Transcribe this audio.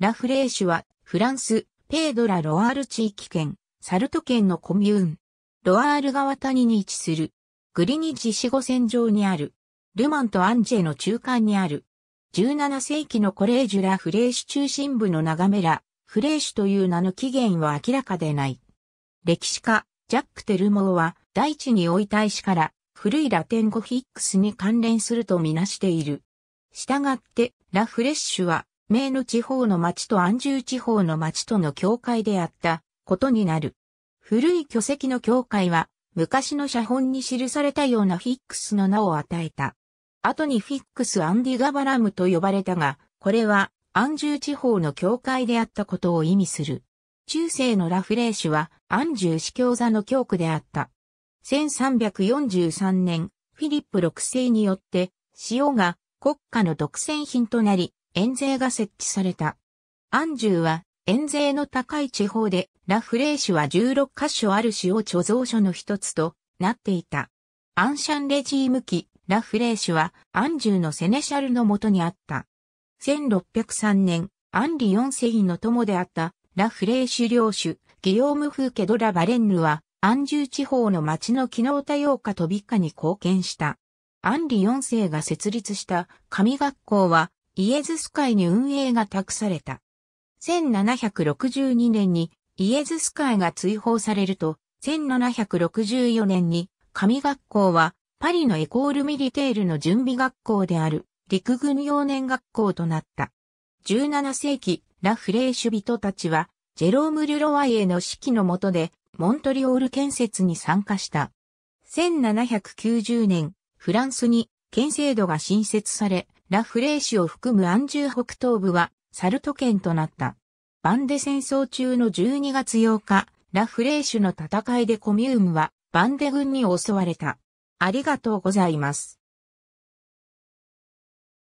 ラフレーシュは、フランス、ペードラ・ロアール地域圏、サルト県のコミューン。ロアール川谷に位置する。グリニジ四五線上にある。ルマンとアンジェの中間にある。17世紀のコレージュラ・フレーシュ中心部の眺めら、フレーシュという名の起源は明らかでない。歴史家、ジャック・テルモーは、大地に置いた石から、古いラテン語フィックスに関連するとみなしている。したがって、ラ・フレッシュは、名の地方の町と安住地方の町との境界であったことになる。古い巨石の境界は、昔の写本に記されたようなフィックスの名を与えた。後にフィックス・アンディ・ガバラムと呼ばれたが、これは安住地方の境界であったことを意味する。中世のラフレーシュは安住司教座の教区であった。1343年、フィリップ6世によって、塩が国家の独占品となり、円税が設置された。アンジュは円税の高い地方で、ラフレーュは16カ所ある市を貯蔵所の一つとなっていた。アンシャンレジーム期、ラフレーュはアンジュのセネシャルのもとにあった。1603年、アンリ4世の友であったラフレーュ領主、ギヨーム・フーケドラ・バレンヌは、アンジュ地方の町の機能多様化と美化に貢献した。アンリ4世が設立した神学校は、イエズス会に運営が託された。1762年にイエズス会が追放されると、1764年に神学校はパリのエコールミリテールの準備学校である陸軍幼年学校となった。17世紀、ラフレーシュ人たちは、ジェローム・ルロワイへの指揮の下で、モントリオール建設に参加した。1790年、フランスに、県制度が新設され、ラフレーュを含む安住北東部はサルト県となった。バンデ戦争中の12月8日、ラフレーシュの戦いでコミュームはバンデ軍に襲われた。ありがとうございます。